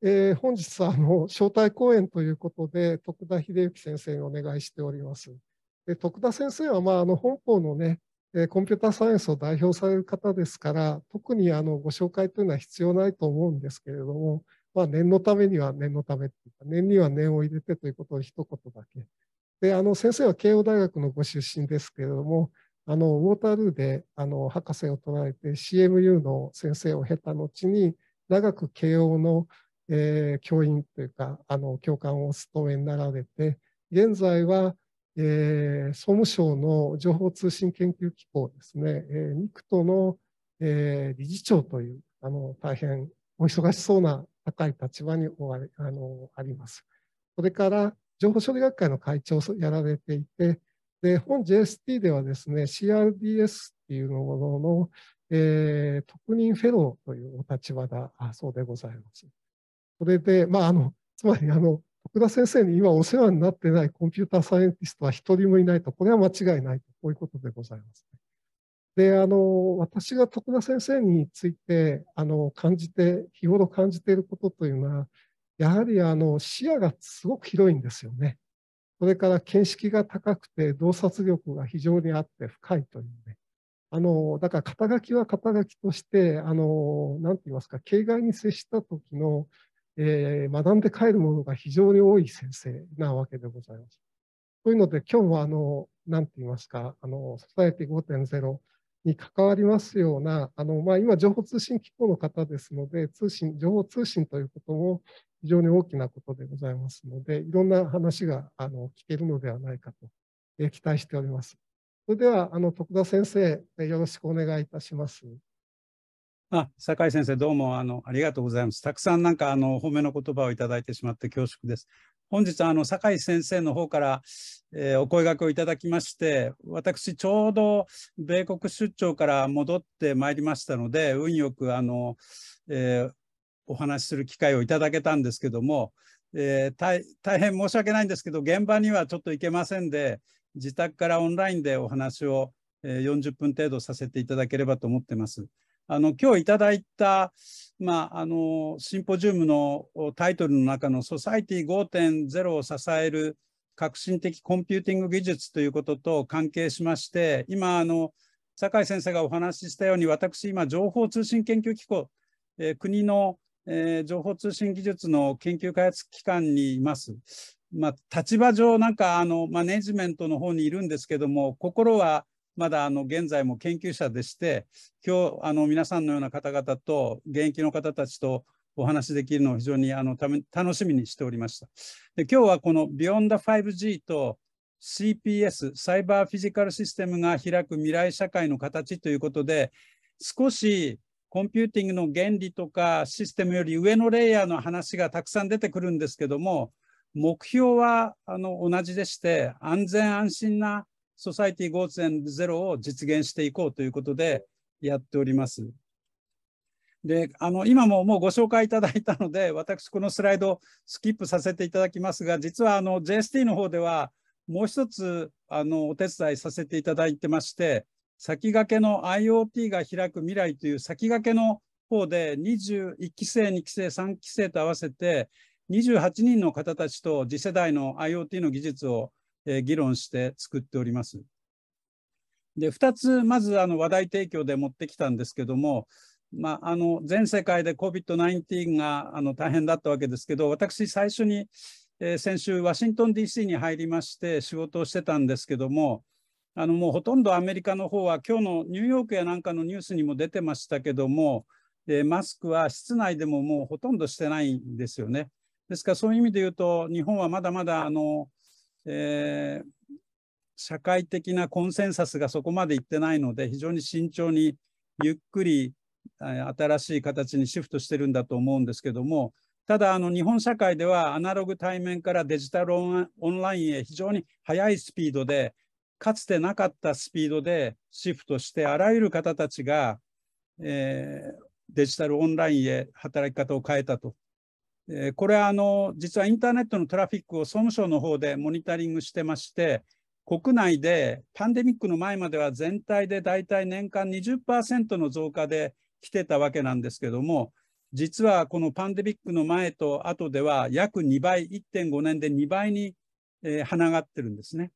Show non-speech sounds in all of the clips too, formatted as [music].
えー、本日あの招待講演ということで徳田秀幸先生にお願いしております。で徳田先生は、まあ、あの本校のねコンピューターサイエンスを代表される方ですから特にあのご紹介というのは必要ないと思うんですけれども、まあ、念のためには念のためというか念には念を入れてということを一言だけ。であの先生は慶応大学のご出身ですけれどもあのウォータールーであの博士を取られて CMU の先生を経た後に長く慶応のえー、教員というかあの教官をお務めになられて現在は、えー、総務省の情報通信研究機構ですね、えー、ミクトの、えー、理事長というあの大変お忙しそうな高い立場におああのあります。それから情報処理学会の会長をやられていて、で本 JST ではですね、CRDS っていうものの、えー、特任フェローというお立場だそうでございます。それで、まあ、あのつまりあの徳田先生に今お世話になってないコンピューターサイエンティストは一人もいないと、これは間違いないと、こういうことでございます、で、あの、私が徳田先生について、あの、感じて、日頃感じていることというのは、やはりあの、視野がすごく広いんですよね。それから見識が高くて、洞察力が非常にあって深いというね。あの、だから肩書きは肩書きとして、あの、なんて言いますか、形骸に接した時の、えー、学んで帰るものが非常に多い先生なわけでございます。というので、今日はあの、なんて言いますか、あの、ソサエティ5.0に関わりますような、あの、まあ、今、情報通信機構の方ですので、通信、情報通信ということも非常に大きなことでございますので、いろんな話が、あの、聞けるのではないかと、えー、期待しております。それでは、あの、徳田先生、よろしくお願いいたします。あ、坂井先生、どうもあのありがとうございます。たくさんなんかあの褒めの言葉をいただいてしまって恐縮です。本日あの坂井先生の方から、えー、お声がけをいただきまして、私ちょうど米国出張から戻ってまいりましたので、運よくあの、えー、お話しする機会をいただけたんですけども、えー、大変申し訳ないんですけど、現場にはちょっと行けませんで、自宅からオンラインでお話を、え40分程度させていただければと思ってます。あの今日いただいた、まあ、あのシンポジウムのタイトルの中の「ソサイティ5.0を支える革新的コンピューティング技術」ということと関係しまして今あの酒井先生がお話ししたように私今情報通信研究機構、えー、国の、えー、情報通信技術の研究開発機関にいます。まあ、立場上なんかあのマネジメントの方にいるんですけども心はまだあの現在も研究者でして、今日あの皆さんのような方々と、現役の方たちとお話しできるのを非常にあのため楽しみにしておりました。で今日はこの Beyond5G と CPS、サイバーフィジカルシステムが開く未来社会の形ということで、少しコンピューティングの原理とかシステムより上のレイヤーの話がたくさん出てくるんですけども、目標はあの同じでして、安全安心なソサイティ5.0を実現していこうということでやっております。で、あの、今ももうご紹介いただいたので、私このスライドスキップさせていただきますが、実はあの JST の方ではもう一つあのお手伝いさせていただいてまして、先駆けの IoT が開く未来という先駆けの方で21期生、2期生、3期生と合わせて28人の方たちと次世代の IoT の技術をえ議論して作っております。で2つまずあの話題提供で持ってきたんですけども、まあ、あの全世界で COVID-19 があの大変だったわけですけど私最初に、えー、先週ワシントン DC に入りまして仕事をしてたんですけどもあのもうほとんどアメリカの方は今日のニューヨークやなんかのニュースにも出てましたけども、えー、マスクは室内でももうほとんどしてないんですよね。ですからそういう意味で言うと日本はまだまだあのえー、社会的なコンセンサスがそこまでいってないので、非常に慎重にゆっくり新しい形にシフトしてるんだと思うんですけども、ただあの日本社会ではアナログ対面からデジタルオンラインへ非常に速いスピードでかつてなかったスピードでシフトしてあらゆる方たちが、えー、デジタルオンラインへ働き方を変えたとえこれはあの実はインターネットのトラフィックを総務省の方でモニタリングしてまして、国内でパンデミックの前までは全体でだいたい年間20%の増加で来てたわけなんですけども、実はこのパンデミックの前と後では約2倍、1.5年で2倍に、えー、上がってるんですね。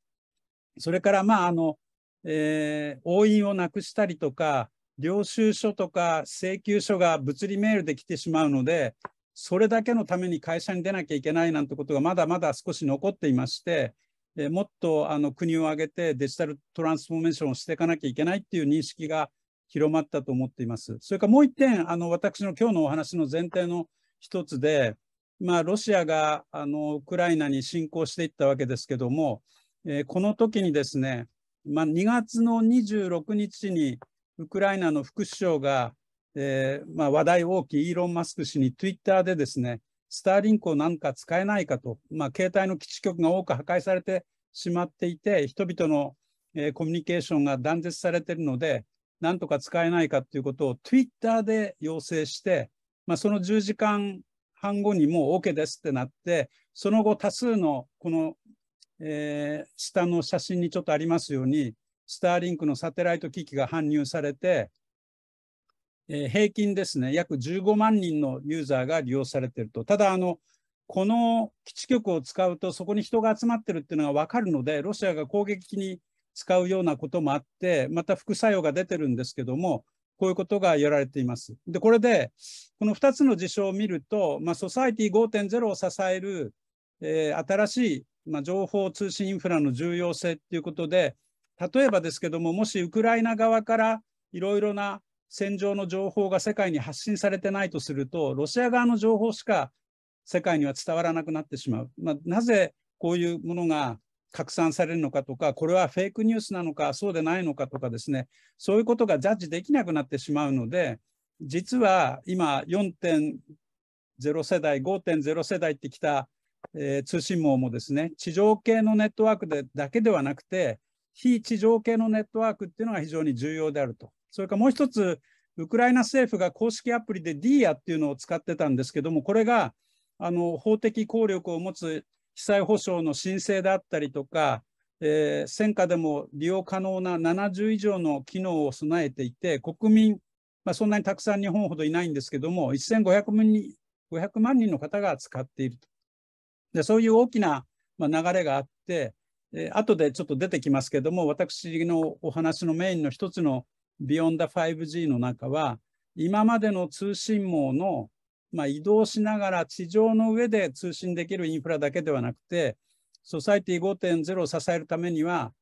それから、まああのえー、押印をなくしたりとか、領収書とか請求書が物理メールで来てしまうので、それだけのために会社に出なきゃいけないなんてことがまだまだ少し残っていまして、えもっとあの国を挙げてデジタルトランスフォーメーションをしていかなきゃいけないっていう認識が広まったと思っています。それからもう一点、あの私の今日のお話の前提の一つで、まあ、ロシアがあのウクライナに侵攻していったわけですけども、えー、この時にですね、まあ、2月の26日にウクライナの副首相がえー、まあ、話題大きいイーロン・マスク氏にツイッターでですね、スターリンクをなんか使えないかと、まあ、携帯の基地局が多く破壊されてしまっていて、人々の、えー、コミュニケーションが断絶されているので、なんとか使えないかということをツイッターで要請して、まあ、その10時間半後にもう OK ですってなって、その後多数のこの、えー、下の写真にちょっとありますように、スターリンクのサテライト機器が搬入されて、えー、平均ですね、約15万人のユーザーが利用されていると。ただ、あの、この基地局を使うと、そこに人が集まってるっていうのが分かるので、ロシアが攻撃に使うようなこともあって、また副作用が出てるんですけども、こういうことがやられています。で、これで、この2つの事象を見ると、まあ、ソサイティ5.0を支える、えー、新しい、まあ、情報通信インフラの重要性っていうことで、例えばですけども、もしウクライナ側からいろいろな戦場の情報が世界に発信されてないとすると、ロシア側の情報しか世界には伝わらなくなってしまう。まあ、なぜこういうものが拡散されるのかとか、これはフェイクニュースなのか、そうでないのかとかですね、そういうことがジャッジできなくなってしまうので、実は今4.0世代、5.0世代ってきた、えー、通信網もですね、地上系のネットワークでだけではなくて、非地上系のネットワークっていうのが非常に重要であると。それからもう一つ、ウクライナ政府が公式アプリで DIA っていうのを使ってたんですけども、これがあの法的効力を持つ被災補償の申請であったりとか、えー、戦火でも利用可能な70以上の機能を備えていて、国民、まあ、そんなにたくさん日本ほどいないんですけども、1500万人 ,500 万人の方が使っていると。でそういう大きな、まあ、流れがあって、えー、後でちょっと出てきますけども、私のお話のメインの一つの Beyond the 5G の中は、今までの通信網の、まあ、移動しながら地上の上で通信できるインフラだけではなくて、ソサイティ5.0を支えるためには、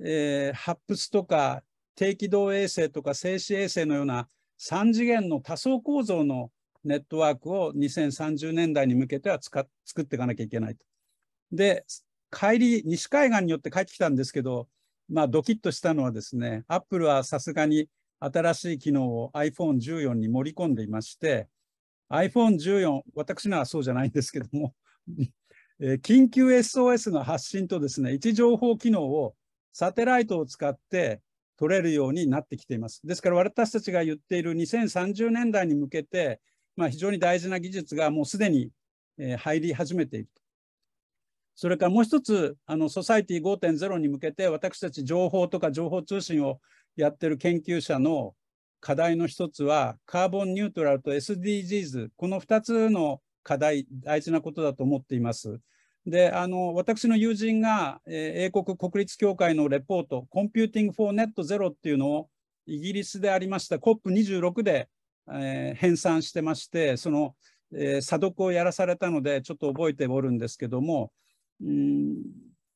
えー、ハップスとか低軌道衛星とか静止衛星のような3次元の多層構造のネットワークを2030年代に向けては作っていかなきゃいけないと。で、帰り、西海岸によって帰ってきたんですけど、まあ、ドキッとしたのはですね、アップルはさすがに新しい機能を iPhone14 に盛り込んでいまして、iPhone14、私のはそうじゃないんですけども、えー、緊急 SOS の発信とですね、位置情報機能をサテライトを使って取れるようになってきています。ですから私たちが言っている2030年代に向けて、まあ、非常に大事な技術がもうすでに、入り始めていると。それからもう一つ、あのソサイティ5.0に向けて、私たち情報とか情報通信をやってる研究者の課題の一つは、カーボンニュートラルと SDGs、この2つの課題、大事なことだと思っています。で、あの私の友人が、えー、英国国立協会のレポート、コンピューティング・フォー・ネット・ゼロっていうのをイギリスでありました COP26 で、えー、編纂してまして、その、えー、査読をやらされたので、ちょっと覚えておるんですけども、うん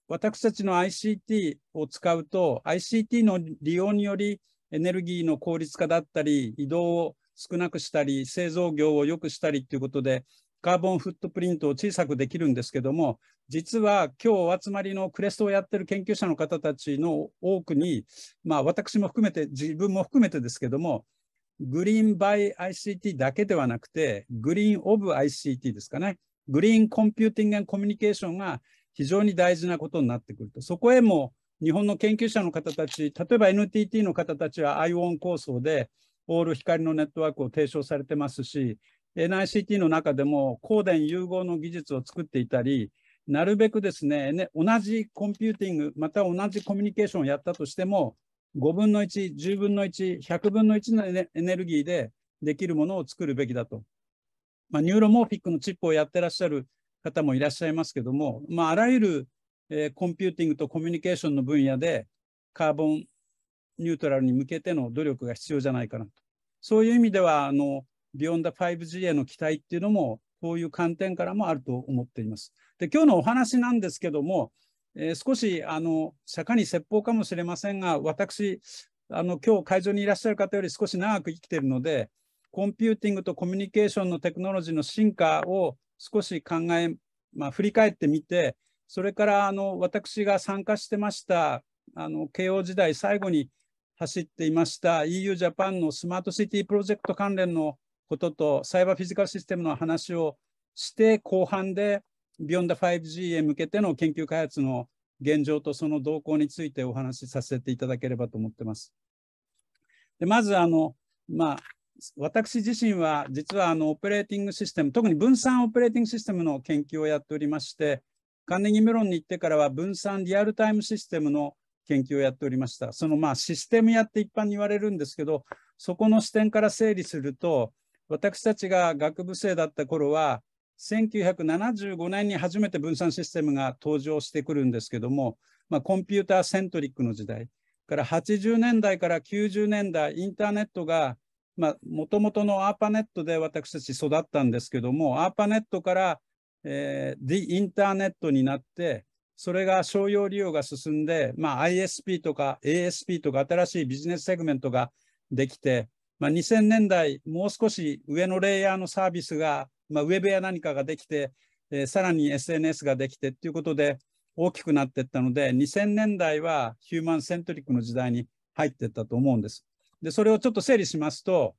私たちの ICT を使うと、ICT の利用によりエネルギーの効率化だったり、移動を少なくしたり、製造業を良くしたりということで、カーボンフットプリントを小さくできるんですけども、実は今日お集まりのクレストをやってる研究者の方たちの多くに、まあ私も含めて、自分も含めてですけども、グリーンバイ ICT だけではなくて、グリーンオブ ICT ですかね。グリーンコンピューティングコミュニケーションが非常に大事なことになってくると。そこへも日本の研究者の方たち、例えば NTT の方たちは ION 構想でオール光のネットワークを提唱されてますし、NICT の中でも光電融合の技術を作っていたり、なるべくですね、ね同じコンピューティング、また同じコミュニケーションをやったとしても、5分の1、10分の1、100分の1のエネルギーでできるものを作るべきだと。まあ、ニューロモーフィックのチップをやってらっしゃる方もいらっしゃいますけども、まあ、あらゆる、えー、コンピューティングとコミュニケーションの分野でカーボンニュートラルに向けての努力が必要じゃないかなと。そういう意味では、あの、ビヨンダ 5G への期待っていうのも、こういう観点からもあると思っています。で、今日のお話なんですけども、えー、少し、あの、釈迦に説法かもしれませんが、私、あの、今日会場にいらっしゃる方より少し長く生きているので、コンピューティングとコミュニケーションのテクノロジーの進化を少し考え、まあ、振り返ってみて、それからあの私が参加してましたあの慶応時代最後に走っていました EU ジャパンのスマートシティプロジェクト関連のこととサイバーフィジカルシステムの話をして後半で Beyond5G へ向けての研究開発の現状とその動向についてお話しさせていただければと思ってます。でまずあの、まあ、私自身は実はあのオペレーティングシステム、特に分散オペレーティングシステムの研究をやっておりまして、カンネギメロンに行ってからは分散リアルタイムシステムの研究をやっておりました。そのまあシステムやって一般に言われるんですけど、そこの視点から整理すると、私たちが学部生だった頃は、1975年に初めて分散システムが登場してくるんですけども、まあ、コンピューターセントリックの時代から80年代から90年代インターネットがもともとのアーパネットで私たち育ったんですけども、アーパネットから、えー、The インターネットになって、それが商用利用が進んで、まあ、ISP とか ASP とか新しいビジネスセグメントができて、まあ、2000年代、もう少し上のレイヤーのサービスが、まあ、ウェブや何かができて、えー、さらに SNS ができてということで大きくなっていったので、2000年代はヒューマンセントリックの時代に入っていったと思うんです。でそれをちょっと整理しますと、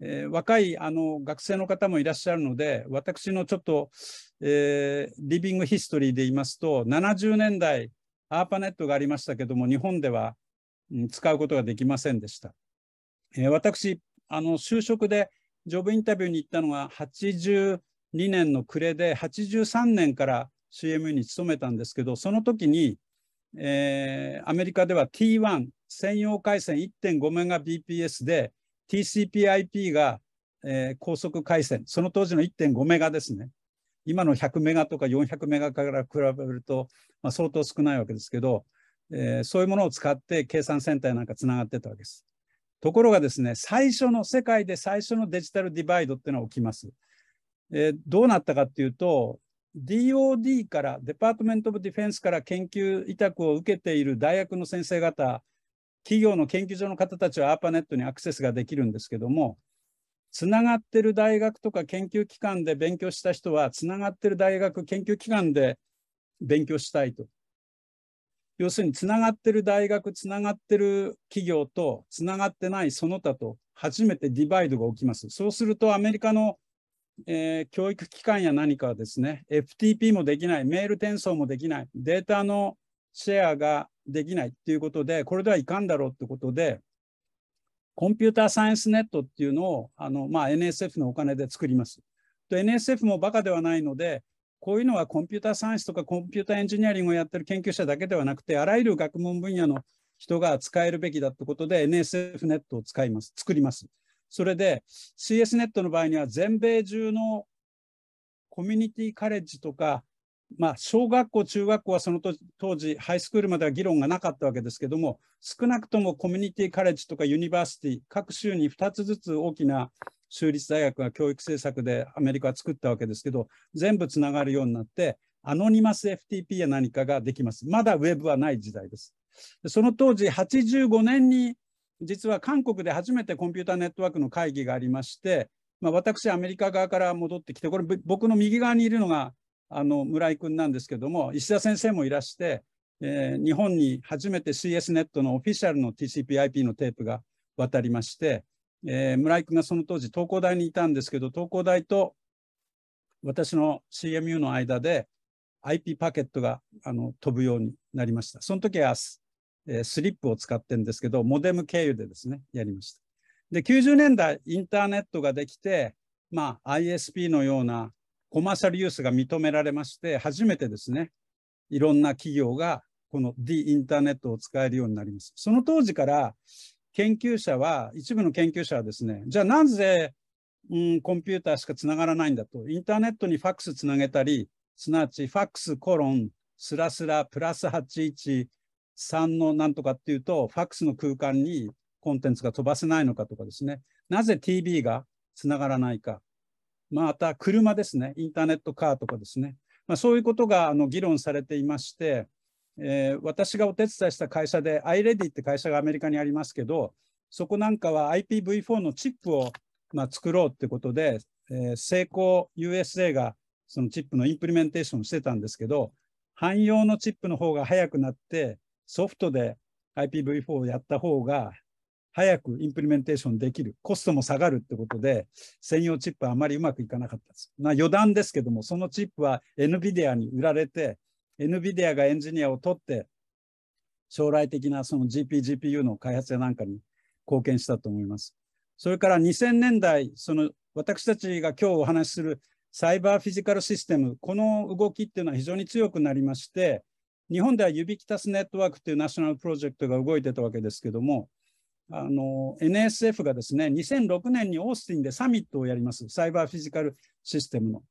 えー、若いあの学生の方もいらっしゃるので私のちょっと、えー、リビングヒストリーで言いますと70年代アーパネットがありましたけども日本では、うん、使うことができませんでした。えー、私あの就職でジョブインタビューに行ったのが82年の暮れで83年から CMU に勤めたんですけどその時にえー、アメリカでは T1 専用回線1.5メガ BPS で TCPIP が、えー、高速回線その当時の1.5メガですね今の100メガとか400メガから比べると、まあ、相当少ないわけですけど、えー、そういうものを使って計算センターなんかつながってたわけです。ところがですね、最初の世界で最初のデジタルディバイドっていうのは起きます。えー、どうなったかっていうと、DOD から、デパートメント・オブ・ディフェンスから研究委託を受けている大学の先生方、企業の研究所の方たちはアーパネットにアクセスができるんですけども、つながってる大学とか研究機関で勉強した人は、つながってる大学、研究機関で勉強したいと。要するに、つながってる大学、つながってる企業と、つながってないその他と、初めてディバイドが起きます。そうすると、アメリカのえー、教育機関や何かですね、FTP もできない、メール転送もできない、データのシェアができないということで、これではいかんだろうということで、コンピューターサイエンスネットっていうのをあの、まあ、NSF のお金で作ります。NSF もバカではないので、こういうのはコンピューターサイエンスとかコンピューターエンジニアリングをやってる研究者だけではなくて、あらゆる学問分野の人が使えるべきだってことで NSF ネットを使います、作ります。それで CS ネットの場合には全米中のコミュニティカレッジとか、まあ、小学校、中学校はその当時、ハイスクールまでは議論がなかったわけですけども、少なくともコミュニティカレッジとかユニバーシティ、各州に2つずつ大きな州立大学が教育政策でアメリカは作ったわけですけど、全部つながるようになって、アノニマス FTP や何かができます。まだウェブはない時代です。その当時、85年に実は韓国で初めてコンピューターネットワークの会議がありまして、まあ、私、アメリカ側から戻ってきて、これ、僕の右側にいるのがあの村井君なんですけども、石田先生もいらして、えー、日本に初めて CS ネットのオフィシャルの TCPIP のテープが渡りまして、えー、村井君がその当時、東工大にいたんですけど、東工大と私の CMU の間で IP パケットがあの飛ぶようになりました。その時はえスリップを使ってるんですけど、モデム経由でですね、やりました。で、90年代、インターネットができて、まあ、ISP のようなコマーシャルユースが認められまして、初めてですね、いろんな企業がこの D インターネットを使えるようになります。その当時から研究者は、一部の研究者はですね、じゃあなぜ、うん、コンピューターしかつながらないんだと、インターネットにファックスつなげたり、すなわちファックスコロンスラスラプラス81 3のなんとかっていうと、ファックスの空間にコンテンツが飛ばせないのかとかですね、なぜ TV がつながらないか、また車ですね、インターネットカーとかですね、まあ、そういうことがあの議論されていまして、えー、私がお手伝いした会社で iReady って会社がアメリカにありますけど、そこなんかは IPv4 のチップを、まあ、作ろうってことで、えー、成功 USA がそのチップのインプリメンテーションしてたんですけど、汎用のチップの方が早くなって、ソフトで IPv4 をやった方が早くインプリメンテーションできる、コストも下がるってことで、専用チップはあまりうまくいかなかったです。まあ、余談ですけども、そのチップは NVIDIA に売られて、NVIDIA がエンジニアを取って、将来的なその GP、GPU の開発やなんかに貢献したと思います。それから2000年代、その私たちが今日お話しするサイバーフィジカルシステム、この動きっていうのは非常に強くなりまして、日本ではユビキタスネットワークというナショナルプロジェクトが動いてたわけですけども、あの NSF がですね、2006年にオースティンでサミットをやります。サイバーフィジカルシステムの。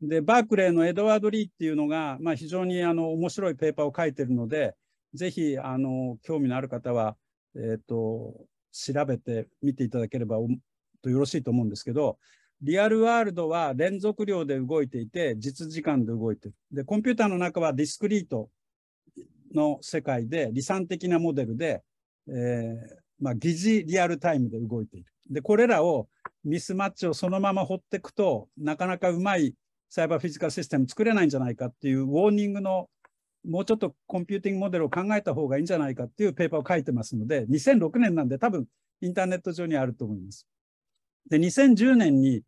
で、バークレーのエドワード・リーっていうのが、まあ、非常にあの面白いペーパーを書いてるので、ぜひ、あの、興味のある方は、えっ、ー、と、調べてみていただければとよろしいと思うんですけど、リアルワールドは連続量で動いていて、実時間で動いてる。で、コンピューターの中はディスクリートの世界で理算的なモデルで、えー、まあ、疑似リアルタイムで動いている。で、これらをミスマッチをそのまま放っていくと、なかなかうまいサイバーフィジカルシステム作れないんじゃないかっていうウォーニングのもうちょっとコンピューティングモデルを考えた方がいいんじゃないかっていうペーパーを書いてますので、2006年なんで多分インターネット上にあると思います。で、2010年に、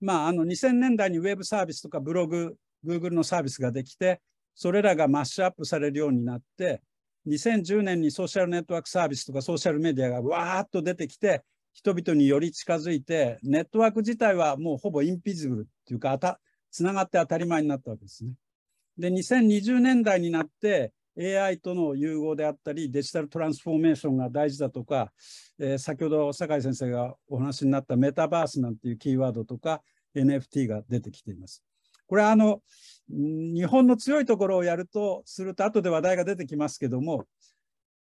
まあ、あの2000年代にウェブサービスとかブログ、Google のサービスができて、それらがマッシュアップされるようになって2010年にソーシャルネットワークサービスとかソーシャルメディアがわーっと出てきて人々により近づいてネットワーク自体はもうほぼインピジブルっていうかつながって当たり前になったわけですね。で2020年代になって AI との融合であったりデジタルトランスフォーメーションが大事だとか、えー、先ほど酒井先生がお話になったメタバースなんていうキーワードとか NFT が出てきています。これはあの日本の強いところをやるとすると後で話題が出てきますけども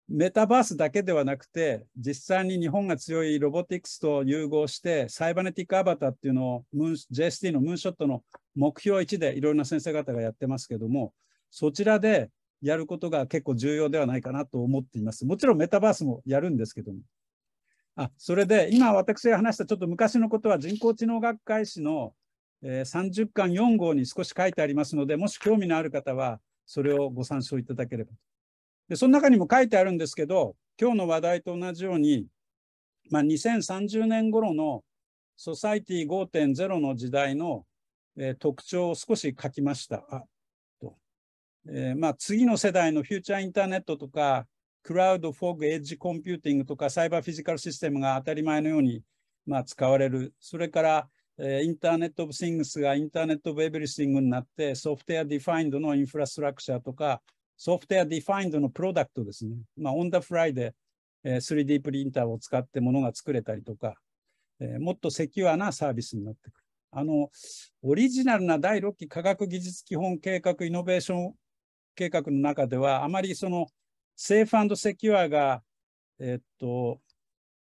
メタバースだけではなくて実際に日本が強いロボティクスと融合してサイバネティックアバターっていうのを JST のムーンショットの目標1でいろいろな先生方がやってますけどもそちらでやることが結構重要ではないかなと思っています。もちろんメタバースもやるんですけども。あそれで今私が話したちょっと昔のことは人工知能学会誌のえー、30巻4号に少し書いてありますので、もし興味のある方は、それをご参照いただければと。で、その中にも書いてあるんですけど、今日の話題と同じように、まあ、2030年頃のソサイティ5.0の時代の、えー、特徴を少し書きました。あとえー、まあ、次の世代のフューチャーインターネットとか、クラウド、フォグ、エッジコンピューティングとか、サイバーフィジカルシステムが当たり前のように、まあ、使われる。それから、インターネット・オブ・シングスがインターネット・オブ・エブリスシングになって、ソフトウェア・ディファインドのインフラストラクチャーとか、ソフトウェア・ディファインドのプロダクトですね。まあ、オンダフライで 3D プリンターを使ってものが作れたりとか、もっとセキュアなサービスになってくる。あの、オリジナルな第6期科学技術基本計画イノベーション計画の中では、あまりそのセーフセキュアが、えっと、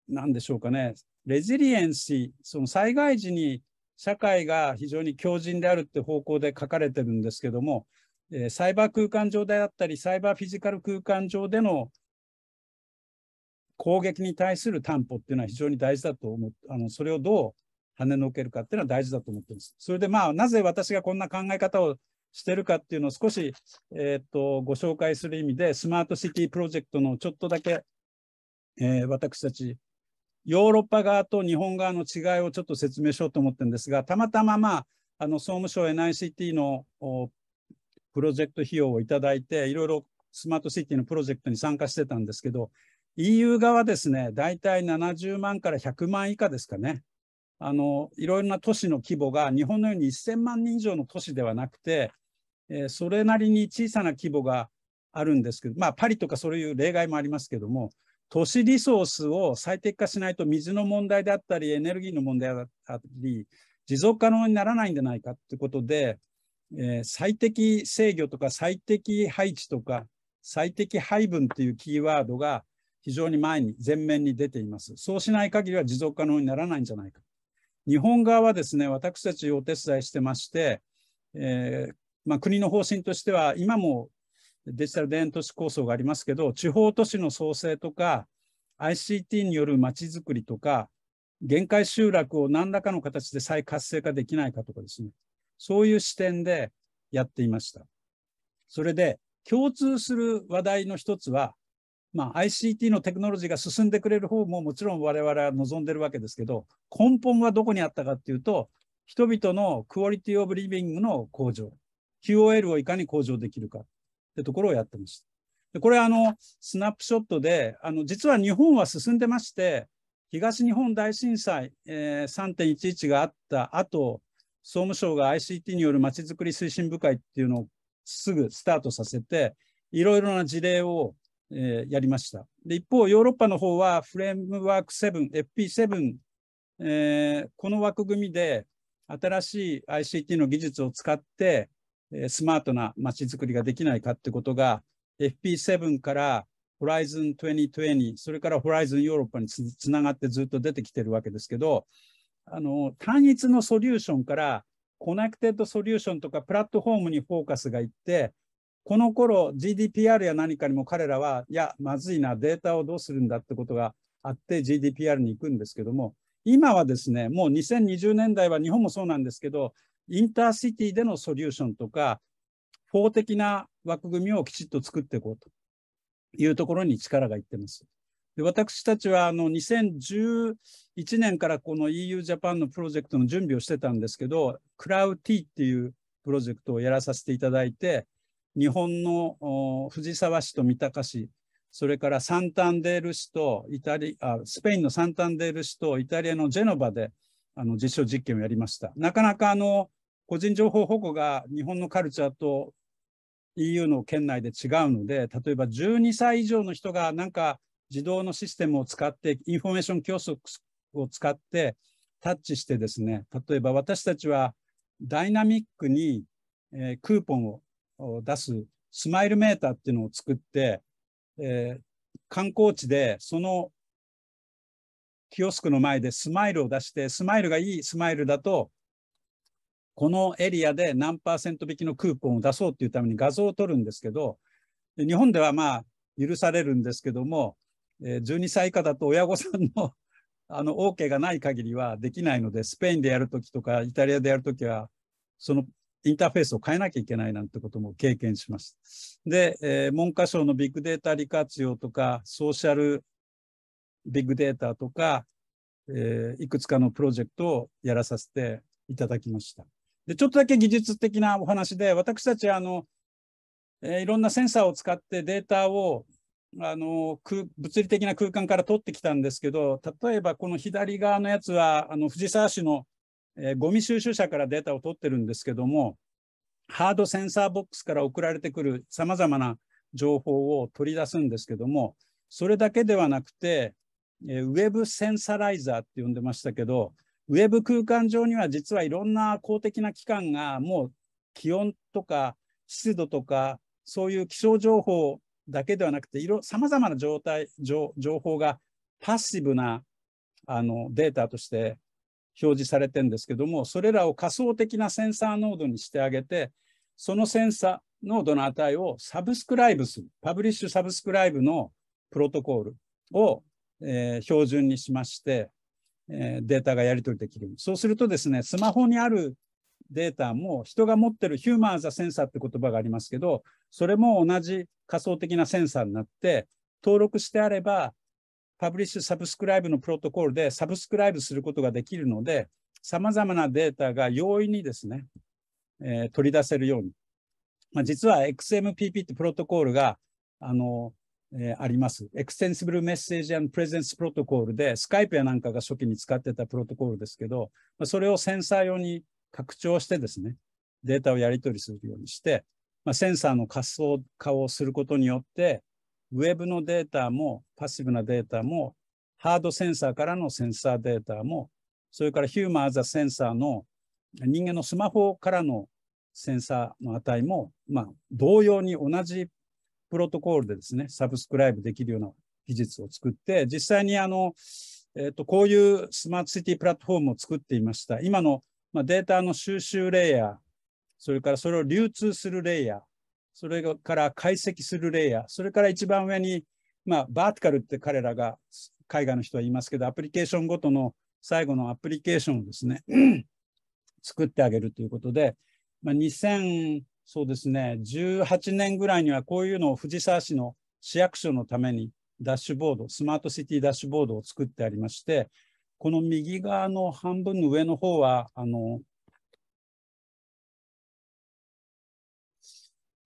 なんでしょうかね、レジリエンシー、その災害時に社会が非常に強靭であるって方向で書かれてるんですけども、えー、サイバー空間上であったり、サイバーフィジカル空間上での攻撃に対する担保っていうのは非常に大事だと思って、あのそれをどう跳ねのけるかっていうのは大事だと思ってます。それでまあ、なぜ私がこんな考え方をしてるかっていうのを少し、えー、っとご紹介する意味で、スマートシティプロジェクトのちょっとだけ、えー、私たちヨーロッパ側と日本側の違いをちょっと説明しようと思ってるんですが、たまたま、まあ、あの総務省 NICT のプロジェクト費用をいただいて、いろいろスマートシティのプロジェクトに参加してたんですけど、EU 側ですね、大体70万から100万以下ですかね。あのいろいろな都市の規模が日本のように1000万人以上の都市ではなくて、えー、それなりに小さな規模があるんですけど、まあ、パリとかそういう例外もありますけども、都市リソースを最適化しないと水の問題であったり、エネルギーの問題であったり、持続可能にならないんじゃないかということで、えー、最適制御とか最適配置とか最適配分というキーワードが非常に前に、前面に出ています。そうしない限りは持続可能にならないんじゃないか。日本側はですね、私たちお手伝いしてまして、えーまあ、国の方針としては、今もデジタル田園都市構想がありますけど、地方都市の創生とか、ICT によるまちづくりとか、限界集落を何らかの形で再活性化できないかとかですね、そういう視点でやっていました。それで、共通する話題の一つは、まあ、ICT のテクノロジーが進んでくれる方ももちろん我々は望んでるわけですけど、根本はどこにあったかっていうと、人々のクオリティオブリビングの向上、QOL をいかに向上できるか。ってところをやってました。でこれあのスナップショットであの実は日本は進んでまして東日本大震災、えー、3.11があった後総務省が ICT によるまちづくり推進部会っていうのをすぐスタートさせていろいろな事例を、えー、やりました。で一方ヨーロッパの方はフレームワーク7 FP7、えー、この枠組みで新しい ICT の技術を使ってスマートな街づくりができないかってことが、FP7 からホライズン2020、それからホライズンヨーロッパにつながってずっと出てきてるわけですけど、あの単一のソリューションからコネクテッドソリューションとかプラットフォームにフォーカスがいって、この頃 GDPR や何かにも彼らは、いや、まずいな、データをどうするんだってことがあって GDPR に行くんですけども、今はですね、もう2020年代は日本もそうなんですけど、インターシティでのソリューションとか、法的な枠組みをきちっと作っていこうというところに力がいってます。で私たちはあの2011年からこの EU ジャパンのプロジェクトの準備をしてたんですけど、クラウティっていうプロジェクトをやらさせていただいて、日本の藤沢市と三鷹市、それからサンタンデール市とイタリあ、スペインのサンタンデール市とイタリアのジェノバであの実証実験をやりました。なかなかあの個人情報保護が日本のカルチャーと EU の圏内で違うので、例えば12歳以上の人がなんか自動のシステムを使って、インフォメーション教則を使ってタッチしてですね、例えば私たちはダイナミックに、えー、クーポンを出すスマイルメーターっていうのを作って、えー、観光地でそのキオスクの前でスマイルを出して、スマイルがいいスマイルだと、このエリアで何パーセント引きのクーポンを出そうっていうために画像を撮るんですけど、日本ではまあ許されるんですけども、え12歳以下だと親御さんの [laughs] あの OK がない限りはできないので、スペインでやるときとか、イタリアでやるときは、そのインターフェースを変えなきゃいけないなんてことも経験しました。で、えー、文科省のビッグデータ利活用とか、ソーシャルビッグデータとか、えー、いくつかのプロジェクトをやらさせていただきました。で、ちょっとだけ技術的なお話で、私たち、あの、えー、いろんなセンサーを使ってデータを、あの、物理的な空間から取ってきたんですけど、例えばこの左側のやつは、あの、藤沢市の、えー、ゴミ収集車からデータを取ってるんですけども、ハードセンサーボックスから送られてくる様々な情報を取り出すんですけども、それだけではなくて、えー、ウェブセンサライザーって呼んでましたけど、ウェブ空間上には実はいろんな公的な機関がもう気温とか湿度とかそういう気象情報だけではなくてさまざまな状態情報がパッシブなあのデータとして表示されてるんですけどもそれらを仮想的なセンサーノードにしてあげてそのセンサーノードの値をサブスクライブするパブリッシュサブスクライブのプロトコールを、えー、標準にしましてえデータがやり取りできる。そうするとですね、スマホにあるデータも人が持ってるヒューマンザセンサーって言葉がありますけど、それも同じ仮想的なセンサーになって、登録してあれば、パブリッシュ・サブスクライブのプロトコルでサブスクライブすることができるので、さまざまなデータが容易にですね、えー、取り出せるように。まあ、実は XMPP ってプロトコルが、あの、えー、あります。エク t e n s i b l e m e プ s a g e and p r で、Skype やなんかが初期に使ってたプロトコルですけど、まあ、それをセンサー用に拡張してですね、データをやり取りするようにして、まあ、センサーの仮想化をすることによって、ウェブのデータも、パッシブなデータも、ハードセンサーからのセンサーデータも、それからヒューマーザセンサーの人間のスマホからのセンサーの値も、まあ、同様に同じプロトコールでですね、サブスクライブできるような技術を作って、実際にあの、えっ、ー、と、こういうスマートシティプラットフォームを作っていました。今の、まあ、データの収集レイヤー、それからそれを流通するレイヤー、それから解析するレイヤー、それから一番上に、まあ、バーティカルって彼らが、海外の人は言いますけど、アプリケーションごとの最後のアプリケーションをですね、[clears throat] 作ってあげるということで、まあ、2000、そうですね、18年ぐらいにはこういうのを藤沢市の市役所のためにダッシュボード、スマートシティダッシュボードを作ってありまして、この右側の半分の上の方は、あの、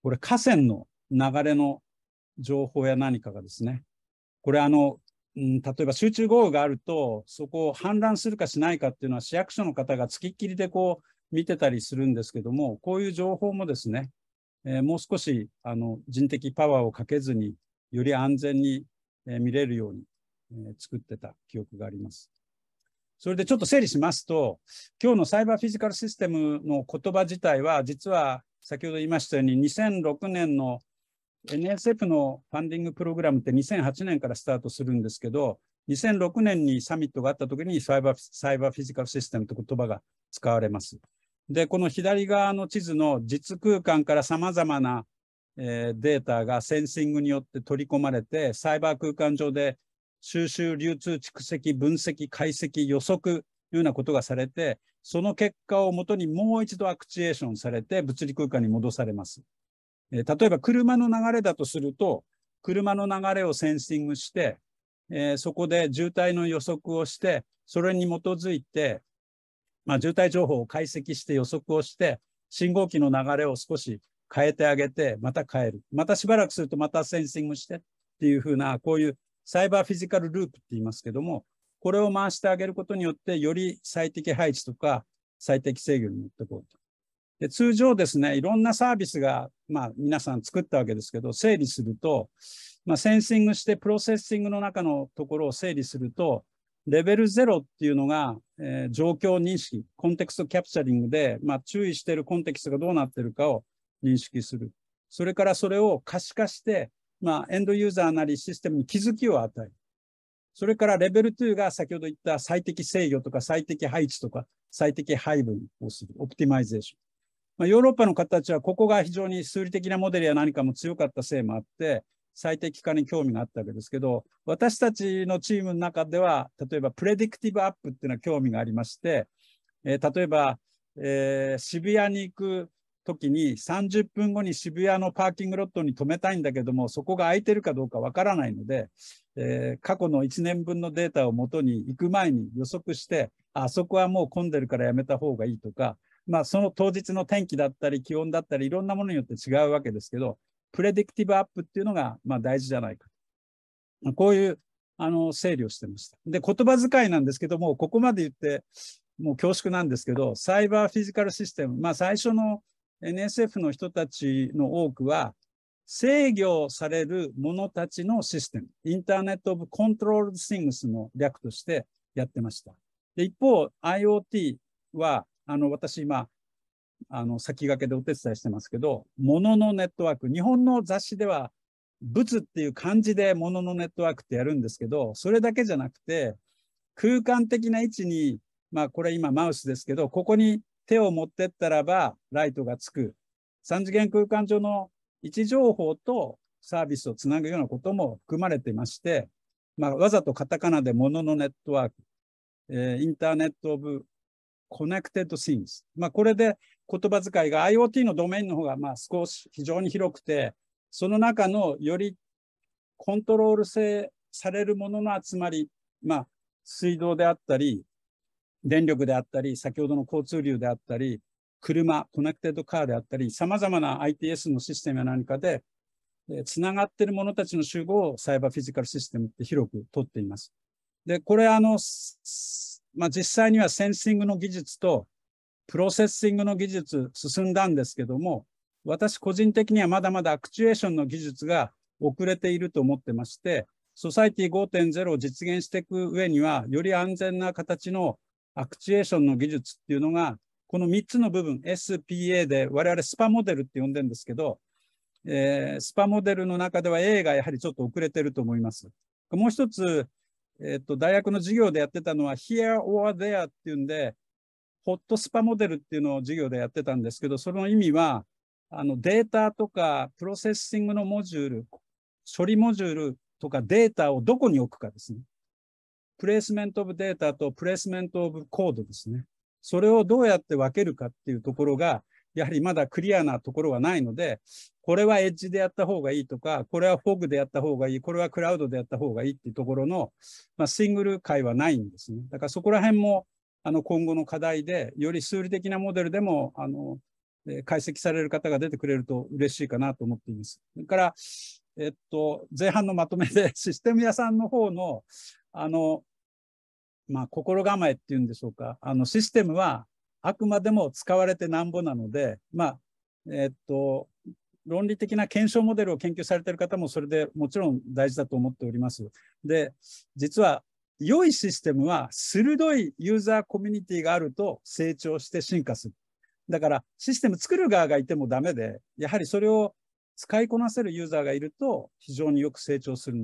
これ河川の流れの情報や何かがですね、これあの、うん、例えば集中豪雨があると、そこを氾濫するかしないかっていうのは市役所の方がつきっきりでこう、見てたりするんですけども、こういう情報もですね、えー、もう少しあの人的パワーをかけずに、より安全に、えー、見れるように、えー、作ってた記憶があります。それでちょっと整理しますと、今日のサイバーフィジカルシステムの言葉自体は、実は先ほど言いましたように、2006年の NSF のファンディングプログラムって2008年からスタートするんですけど、2006年にサミットがあった時にサイバーサイバーフィジカルシステムって言葉が使われます。で、この左側の地図の実空間から様々な、えー、データがセンシングによって取り込まれて、サイバー空間上で収集、流通、蓄積、分析、解析、予測、というようなことがされて、その結果をもとにもう一度アクチュエーションされて物理空間に戻されます。えー、例えば車の流れだとすると、車の流れをセンシングして、えー、そこで渋滞の予測をして、それに基づいて、まあ、渋滞情報を解析して予測をして、信号機の流れを少し変えてあげて、また変える。またしばらくするとまたセンシングしてっていうふうな、こういうサイバーフィジカルループって言いますけども、これを回してあげることによって、より最適配置とか最適制御に持ってこうと。で通常ですね、いろんなサービスが、まあ、皆さん作ったわけですけど、整理すると、まあ、センシングしてプロセッシングの中のところを整理すると、レベル0っていうのが、えー、状況認識、コンテクストキャプチャリングで、まあ、注意しているコンテキストがどうなっているかを認識する。それからそれを可視化して、まあ、エンドユーザーなりシステムに気づきを与える。それからレベル2が先ほど言った最適制御とか最適配置とか最適配分をする、オプティマイゼーション。まあ、ヨーロッパの方たちはここが非常に数理的なモデルや何かも強かったせいもあって、最適化に興味があったわけですけど、私たちのチームの中では、例えばプレディクティブアップっていうのは興味がありまして、えー、例えば、えー、渋谷に行く時に30分後に渋谷のパーキングロットに止めたいんだけども、そこが空いてるかどうかわからないので、えー、過去の1年分のデータをもとに行く前に予測して、あそこはもう混んでるからやめた方がいいとか、まあ、その当日の天気だったり気温だったりいろんなものによって違うわけですけど、プレディクティブアップっていうのが、まあ、大事じゃないか。こういう、あの、整理をしてました。で、言葉遣いなんですけども、ここまで言って、もう恐縮なんですけど、サイバーフィジカルシステム、まあ、最初の NSF の人たちの多くは、制御される者たちのシステム、インターネット・オブ・コントロール・シングスの略としてやってました。で一方、IoT は、あの、私今、あの、先駆けでお手伝いしてますけど、もののネットワーク。日本の雑誌では、物っていう漢字でもののネットワークってやるんですけど、それだけじゃなくて、空間的な位置に、まあこれ今マウスですけど、ここに手を持ってったらばライトがつく。3次元空間上の位置情報とサービスをつなぐようなことも含まれてまして、まあ、わざとカタカナでもののネットワーク、えー、インターネット・オブ・ connected things。まあ、これで言葉遣いが IoT のドメインの方がまあ少し非常に広くて、その中のよりコントロール性されるものの集まり、まあ、水道であったり、電力であったり、先ほどの交通流であったり、車、コネクテッドカーであったり、様々な ITS のシステムや何かで、つながっている者たちの集合をサイバーフィジカルシステムって広く取っています。で、これ、あの、まあ、実際にはセンシングの技術とプロセッシングの技術進んだんですけども、私個人的にはまだまだアクチュエーションの技術が遅れていると思ってまして、ソサイティ5.0を実現していく上には、より安全な形のアクチュエーションの技術っていうのが、この3つの部分、SPA で我々スパモデルって呼んでるんですけど、えー、スパモデルの中では A がやはりちょっと遅れてると思います。もう一つ、えっと、大学の授業でやってたのは here or there っていうんで、ホットスパモデルっていうのを授業でやってたんですけど、その意味は、あのデータとかプロセッシングのモジュール、処理モジュールとかデータをどこに置くかですね。プレイスメントオブデータとプレイスメントオブコードですね。それをどうやって分けるかっていうところが、やはりまだクリアなところはないので、これはエッジでやった方がいいとか、これはフォグでやった方がいい、これはクラウドでやった方がいいっていうところの、まあ、シングル回はないんですね。だからそこら辺もあの今後の課題で、より数理的なモデルでもあの、えー、解析される方が出てくれると嬉しいかなと思っています。それから、えっと、前半のまとめで、[laughs] システム屋さんの方の、あの、まあ、心構えっていうんでしょうか。あの、システムは、あくまでも使われてなんぼなので、まあ、えっと、論理的な検証モデルを研究されている方もそれでもちろん大事だと思っております。で、実は良いシステムは鋭いユーザーコミュニティがあると成長して進化する。だからシステム作る側がいてもダメで、やはりそれを使いこなせるユーザーがいると非常によく成長する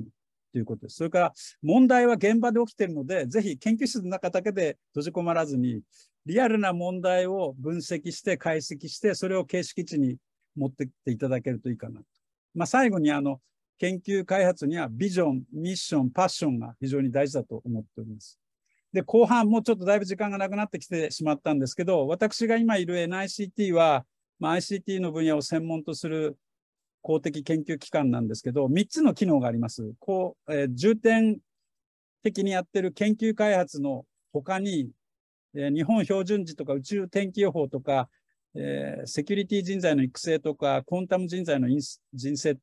ということです。それから問題は現場で起きているので、ぜひ研究室の中だけで閉じ込まらずに、リアルな問題を分析して、解析して、それを形式値に持ってっていただけるといいかなと。まあ、最後にあの研究開発にはビジョン、ミッション、パッションが非常に大事だと思っております。で、後半もうちょっとだいぶ時間がなくなってきてしまったんですけど、私が今いる NICT は、まあ、ICT の分野を専門とする公的研究機関なんですけど、3つの機能があります。こう、えー、重点的にやってる研究開発の他に、えー、日本標準時とか宇宙天気予報とか、えー、セキュリティ人材の育成とか、コンタム人材のインス人生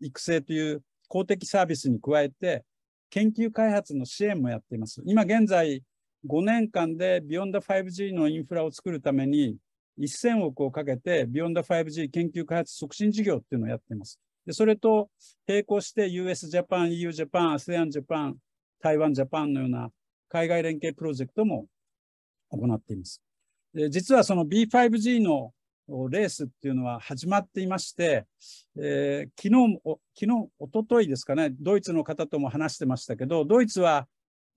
育成という公的サービスに加えて、研究開発の支援もやっています。今現在、5年間で Beyond5G のインフラを作るために、1000億をかけて、ビヨンダ 5G 研究開発促進事業っていうのをやっています。で、それと並行して US ジャパン、EU ジャパン、ASEAN ジャパン、台湾ジャパンのような海外連携プロジェクトも行っています。で実はその B5G のレースっていうのは始まっていまして、えー、昨日昨日、おとといですかね、ドイツの方とも話してましたけど、ドイツは、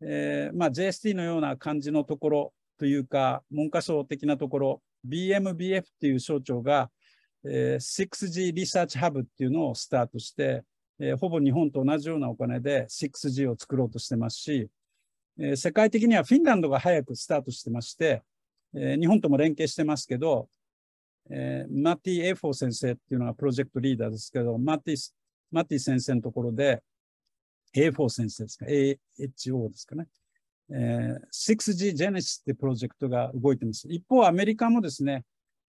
えーまあ、JST のような感じのところというか、文科省的なところ BMBF っていう省庁が、えー、6G リサーチハブっていうのをスタートして、えー、ほぼ日本と同じようなお金で 6G を作ろうとしてますし、えー、世界的にはフィンランドが早くスタートしてまして、えー、日本とも連携してますけど、えー、マティ・エフォー先生っていうのがプロジェクトリーダーですけど、マティマティ先生のところで、エフォー先生ですか、AHO ですかね。えー、6G ジェネシスってプロジェクトが動いてます。一方、アメリカもですね、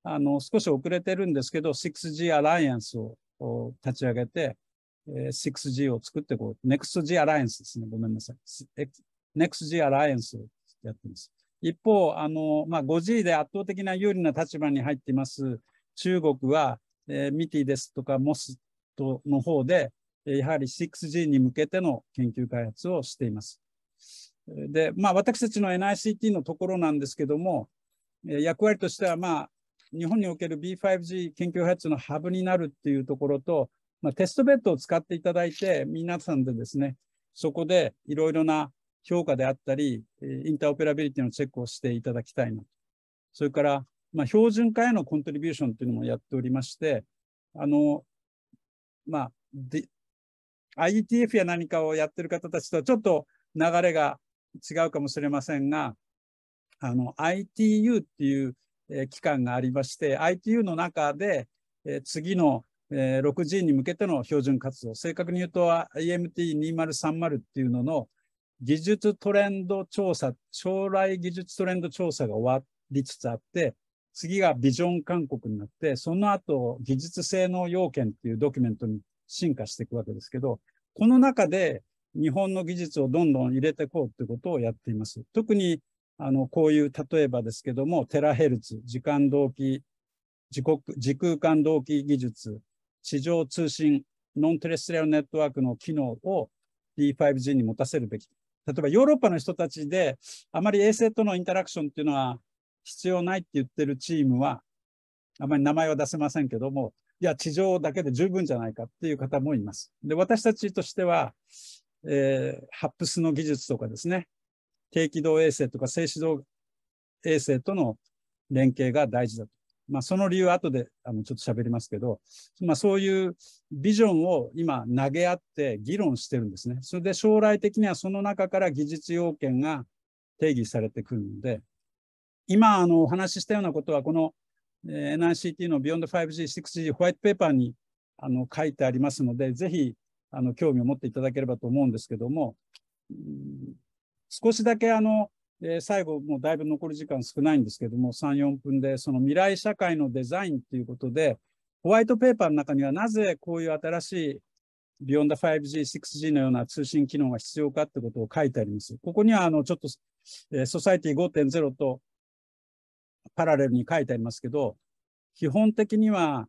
あの、少し遅れてるんですけど、6G アライアンスを立ち上げて、えー、6G を作ってこう、NextG アライアンスですね。ごめんなさい。NextG アライアンスをやってます。一方、あの、まあ、5G で圧倒的な有利な立場に入っています中国は、えー、ミティですとかモスとの方で、やはり 6G に向けての研究開発をしています。で、まあ、私たちの NICT のところなんですけども、役割としては、まあ、日本における B5G 研究開発のハブになるっていうところと、まあ、テストベッドを使っていただいて、皆さんでですね、そこでいろいろな評価であったり、インターオペラビリティのチェックをしていただきたいなと。それから、まあ、標準化へのコントリビューションというのもやっておりまして、あの、まあ、IETF や何かをやってる方たちとはちょっと流れが違うかもしれませんが、あの、ITU っていう、えー、機関がありまして、ITU の中で、えー、次の、えー、6G に向けての標準活動、正確に言うと IMT2030 っていうのの技術トレンド調査、将来技術トレンド調査が終わりつつあって、次がビジョン勧告になって、その後、技術性能要件っていうドキュメントに進化していくわけですけど、この中で、日本の技術をどんどん入れていこうということをやっています。特に、あの、こういう例えばですけども、テラヘルツ、時間動機、時刻時空間動機技術、地上通信、ノンテレストリアルネットワークの機能を D5G に持たせるべき。例えばヨーロッパの人たちで、あまり衛星とのインタラクションっていうのは必要ないって言ってるチームは、あまり名前は出せませんけども、いや、地上だけで十分じゃないかっていう方もいます。で、私たちとしては、えー、ハップスの技術とかですね、低軌道衛星とか静止動衛星との連携が大事だと。まあ、その理由は後であのちょっと喋りますけど、まあ、そういうビジョンを今投げ合って議論してるんですね。それで将来的にはその中から技術要件が定義されてくるので、今あのお話ししたようなことは、この NICT の Beyond 5G、6G ホワイトペーパーにあの書いてありますので、ぜひあの、興味を持っていただければと思うんですけども、少しだけあの、えー、最後、もうだいぶ残り時間少ないんですけども、3、4分で、その未来社会のデザインということで、ホワイトペーパーの中にはなぜこういう新しいビヨンダ 5G、6G のような通信機能が必要かってことを書いてあります。ここには、あの、ちょっと、えー、ソサイティ5.0とパラレルに書いてありますけど、基本的には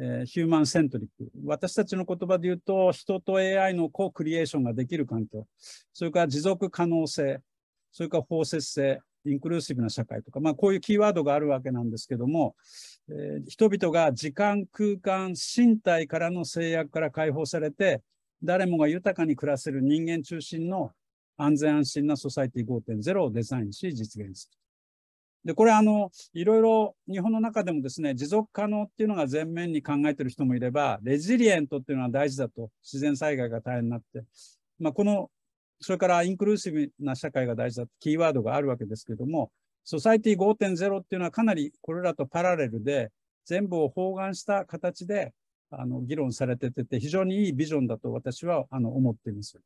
えー、ヒューマンセントリック。私たちの言葉で言うと、人と AI のコークリエーションができる環境。それから持続可能性。それから包摂性。インクルーシブな社会とか、まあ、こういうキーワードがあるわけなんですけども、えー、人々が時間、空間、身体からの制約から解放されて、誰もが豊かに暮らせる人間中心の安全安心なソサイティ5.0をデザインし実現する。でこれあのいろいろ日本の中でもですね持続可能っていうのが前面に考えてる人もいればレジリエントっていうのは大事だと自然災害が大変になって、まあ、このそれからインクルーシブな社会が大事だとキーワードがあるわけですけれどもソサイティ5.0っていうのはかなりこれらとパラレルで全部を包含した形であの議論されてて非常にいいビジョンだと私はあの思っています。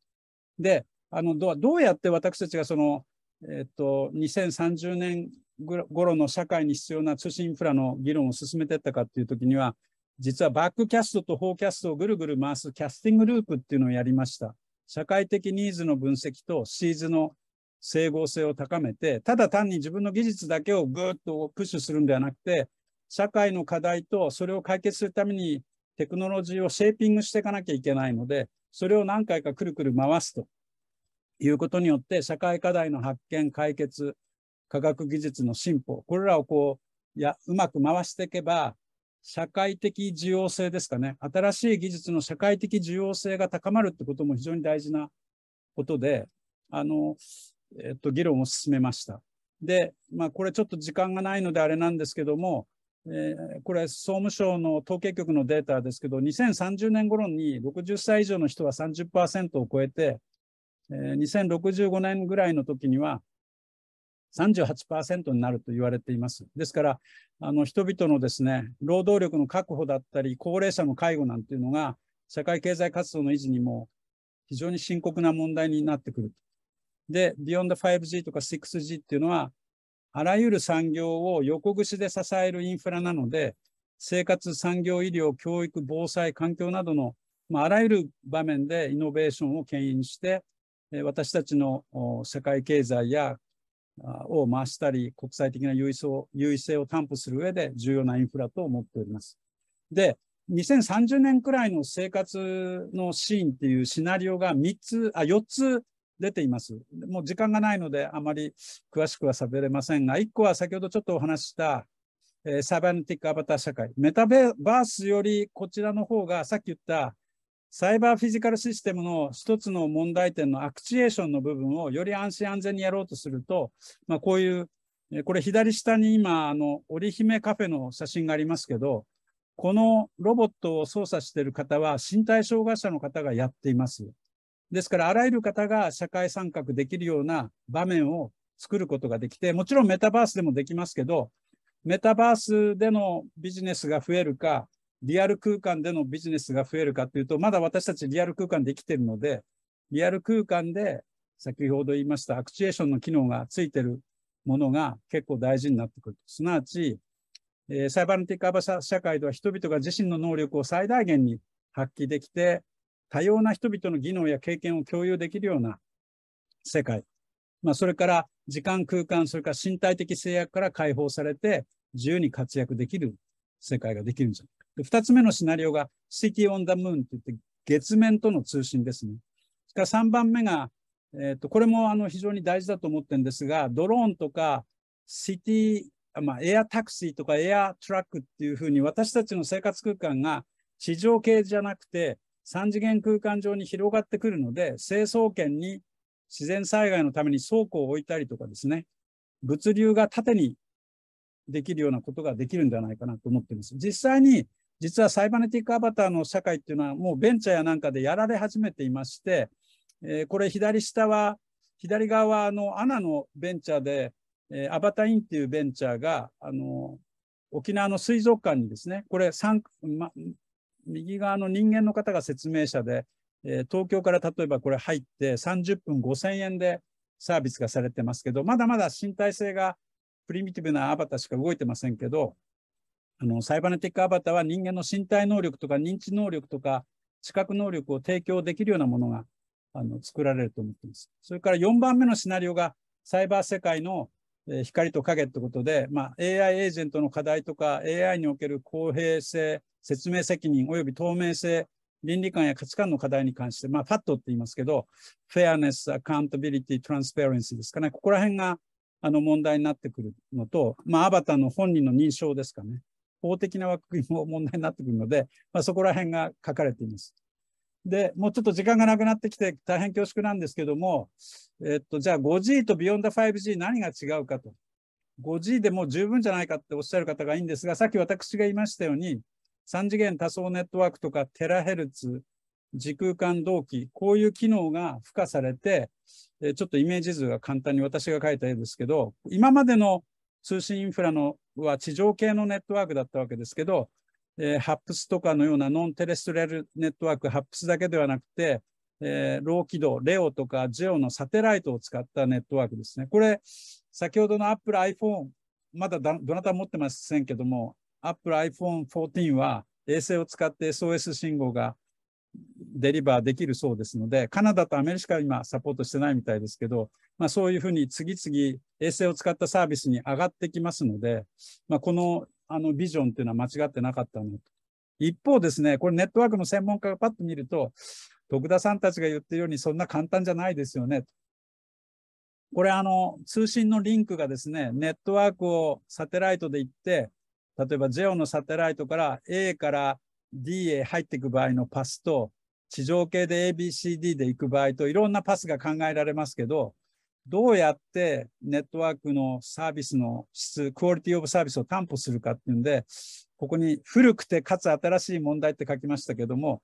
であのどうやって私たちがそのえっと、2030年頃の社会に必要な通信インフラの議論を進めていったかっていうときには、実はバックキャストとフォーキャストをぐるぐる回すキャスティングループっていうのをやりました。社会的ニーズの分析とシーズの整合性を高めて、ただ単に自分の技術だけをぐーっとプッシュするんではなくて、社会の課題とそれを解決するためにテクノロジーをシェーピングしていかなきゃいけないので、それを何回かくるくる回すということによって、社会課題の発見、解決、科学技術の進歩、これらをこう、や、うまく回していけば、社会的需要性ですかね。新しい技術の社会的需要性が高まるってことも非常に大事なことで、あの、えっと、議論を進めました。で、まあ、これちょっと時間がないのであれなんですけども、えー、これ総務省の統計局のデータですけど、2030年頃に60歳以上の人は30%を超えて、えー、2065年ぐらいの時には38%になると言われています。ですから、あの人々のですね、労働力の確保だったり、高齢者の介護なんていうのが、社会経済活動の維持にも非常に深刻な問題になってくる。で、Beyond 5G とか 6G っていうのは、あらゆる産業を横串で支えるインフラなので、生活、産業、医療、教育、防災、環境などの、まあ、あらゆる場面でイノベーションを牽引して、私たちの社会経済やを回したり、国際的な優位性を優位性を担保する上で重要なインフラと思っております。で、2030年くらいの生活のシーンっていうシナリオが3つ、あ、4つ出ています。もう時間がないので、あまり詳しくは喋れませんが、1個は先ほどちょっとお話した、えー、サイバーネティックアバター社会。メタバースよりこちらの方が、さっき言ったサイバーフィジカルシステムの一つの問題点のアクチュエーションの部分をより安心安全にやろうとすると、まあ、こういう、これ左下に今、あの、織姫カフェの写真がありますけど、このロボットを操作している方は身体障害者の方がやっています。ですから、あらゆる方が社会参画できるような場面を作ることができて、もちろんメタバースでもできますけど、メタバースでのビジネスが増えるか、リアル空間でのビジネスが増えるかというと、まだ私たちリアル空間で生きているので、リアル空間で先ほど言いましたアクチュエーションの機能がついているものが結構大事になってくる。すなわち、えー、サイバーティックアバ社会では人々が自身の能力を最大限に発揮できて、多様な人々の技能や経験を共有できるような世界。まあ、それから時間、空間、それから身体的制約から解放されて、自由に活躍できる世界ができるんじゃないか。で2つ目のシナリオが City on the Moon といって月面との通信ですね。それから3番目が、えーと、これもあの非常に大事だと思ってるんですが、ドローンとかシティ、まあ、エアタクシーとかエアトラックっていうふうに私たちの生活空間が地上系じゃなくて3次元空間上に広がってくるので、成層圏に自然災害のために倉庫を置いたりとかですね、物流が縦にできるようなことができるんじゃないかなと思っています。実際に実はサイバネティックアバターの社会っていうのはもうベンチャーやなんかでやられ始めていまして、えー、これ左下は、左側のアナのベンチャーで、えー、アバタインっていうベンチャーが、あの、沖縄の水族館にですね、これ3、ま、右側の人間の方が説明者で、えー、東京から例えばこれ入って30分5000円でサービスがされてますけど、まだまだ身体性がプリミティブなアバターしか動いてませんけど、あのサイバネティックアバターは人間の身体能力とか認知能力とか知覚能力を提供できるようなものがあの作られると思っています。それから4番目のシナリオがサイバー世界の光と影ってことで、まあ、AI エージェントの課題とか AI における公平性、説明責任及び透明性、倫理観や価値観の課題に関して、まあ、ファットって言いますけど、フェアネス、アカウンタビリティ、トランスペアレンシーですかね。ここら辺があの問題になってくるのと、まあ、アバターの本人の認証ですかね。法的な枠組みも問題になってくるので、まあ、そこら辺が書かれています。で、もうちょっと時間がなくなってきて大変恐縮なんですけども、えっと、じゃあ 5G と Beyond 5G 何が違うかと。5G でも十分じゃないかっておっしゃる方がいいんですが、さっき私が言いましたように、3次元多層ネットワークとかテラヘルツ、時空間同期、こういう機能が付加されて、ちょっとイメージ図が簡単に私が書いた絵ですけど、今までの通信インフラのは地上系のネットワークだったわけですけど、えー、ハップスとかのようなノンテレストレルネットワーク、ハップスだけではなくて、えー、ロー軌道、レオとかジェオのサテライトを使ったネットワークですね。これ、先ほどの Apple iPhone、まだどなた持ってませんけども、Apple iPhone 14は衛星を使って SOS 信号がデリバーできるそうですので、カナダとアメリカは今サポートしてないみたいですけど、まあ、そういうふうに次々衛星を使ったサービスに上がってきますので、まあ、このあのビジョンっていうのは間違ってなかったのと。一方ですね、これネットワークの専門家がパッと見ると、徳田さんたちが言ってるようにそんな簡単じゃないですよね。これあの通信のリンクがですね、ネットワークをサテライトで行って、例えば JEO のサテライトから A から D へ入っていく場合のパスと、地上系で ABCD で行く場合といろんなパスが考えられますけど、どうやってネットワークのサービスの質、クオリティオブサービスを担保するかっていうんで、ここに古くてかつ新しい問題って書きましたけども、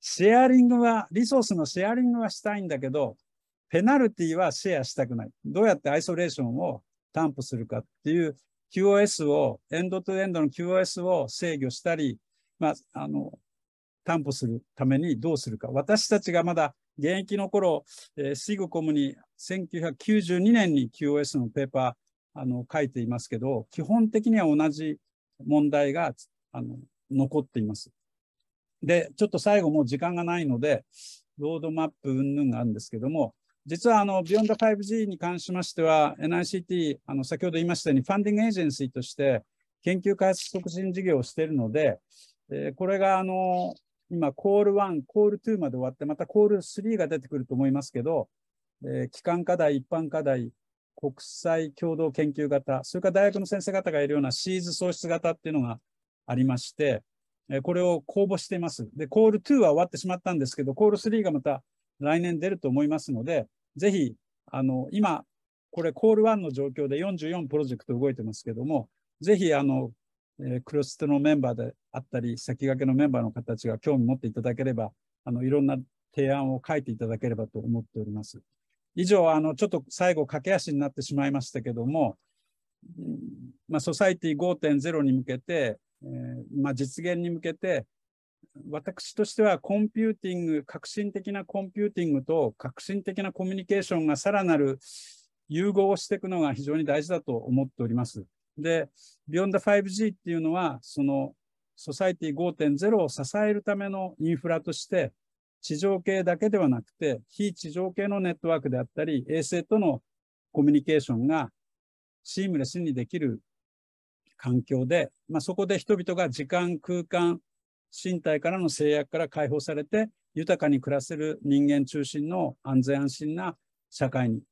シェアリングは、リソースのシェアリングはしたいんだけど、ペナルティはシェアしたくない。どうやってアイソレーションを担保するかっていう QoS を、エンドトゥエンドの QoS を制御したり、まあ、あの、担保するためにどうするか。私たちがまだ現役の頃、えー、シグコムに1992年に QOS のペーパーあの書いていますけど、基本的には同じ問題があの残っています。で、ちょっと最後もう時間がないので、ロードマップ云々があるんですけども、実はあの、ビヨンド 5G に関しましては、NICT、あの、先ほど言いましたように、ファンディングエージェンシーとして、研究開発促進事業をしているので、えー、これがあの、今、コール1、コール2まで終わって、またコール3が出てくると思いますけど、えー、機関課題、一般課題、国際共同研究型、それから大学の先生方がいるようなシーズ創出型っていうのがありまして、えー、これを公募しています。で、コール2は終わってしまったんですけど、コール3がまた来年出ると思いますので、ぜひ、あの、今、これ、コール1の状況で44プロジェクト動いてますけども、ぜひ、あの、えクロステのメンバーであったり、先駆けのメンバーの方たちが興味持っていただければ、あの、いろんな提案を書いていただければと思っております。以上、あの、ちょっと最後、駆け足になってしまいましたけども、まあ、ソサイティ5.0に向けて、えー、まあ、実現に向けて、私としてはコンピューティング、革新的なコンピューティングと革新的なコミュニケーションがさらなる融合をしていくのが非常に大事だと思っております。で、ビヨンド 5G っていうのは、その、ソサイティ5.0を支えるためのインフラとして、地上系だけではなくて、非地上系のネットワークであったり、衛星とのコミュニケーションがシームレスにできる環境で、まあ、そこで人々が時間、空間、身体からの制約から解放されて、豊かに暮らせる人間中心の安全安心な社会に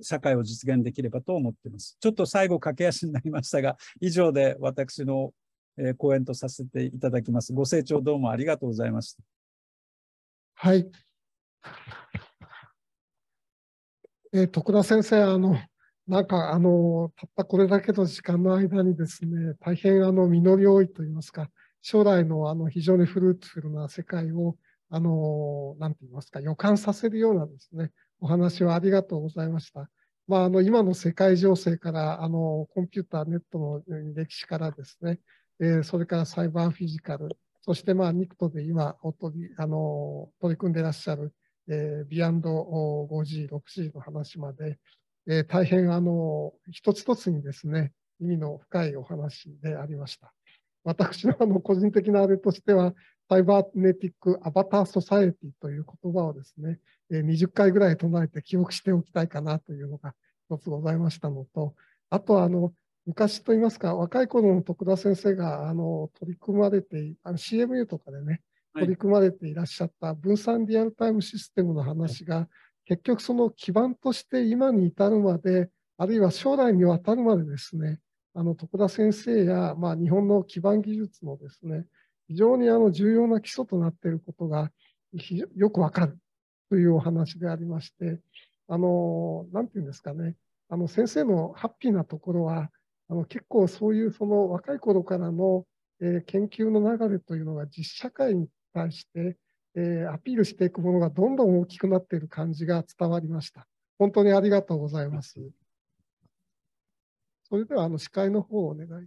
社会を実現できればと思っています。ちょっと最後駆け足になりましたが、以上で私の講演とさせていただきます。ご清聴どうもありがとうございました。はい。えー、徳田先生、あの、なんかあの、たったこれだけの時間の間にですね、大変あの、実り多いと言いますか、将来のあの、非常にフルーツフルな世界を、あの、なんて言いますか、予感させるようなですね、お話をありがとうございました。まあ、あの今の世界情勢からあのコンピューターネットの歴史からですね、えー、それからサイバーフィジカル、そして、まあ、ニクトで今おとりあの取り組んでらっしゃる、えー、ビアンド 5G、6G の話まで、えー、大変あの一つ一つにですね意味の深いお話でありました。私のあの個人的なあれとしては、サイバーネティック・アバター・ソサエティという言葉をですね、20回ぐらい唱えて記憶しておきたいかなというのが一つございましたのと、あとはあの昔といいますか、若い頃の徳田先生があの取り組まれて、CMU とかでね、取り組まれていらっしゃった分散リアルタイムシステムの話が、結局その基盤として今に至るまで、あるいは将来にわたるまでですね、あの徳田先生や、まあ、日本の基盤技術のですね、非常にあの重要な基礎となっていることがよくわかるというお話でありまして、あの、なんていうんですかね、あの先生のハッピーなところは、あの結構そういうその若い頃からの、えー、研究の流れというのが実社会に対して、えー、アピールしていくものがどんどん大きくなっている感じが伝わりました。本当にありがとうございます。それではあの司会の方をお願い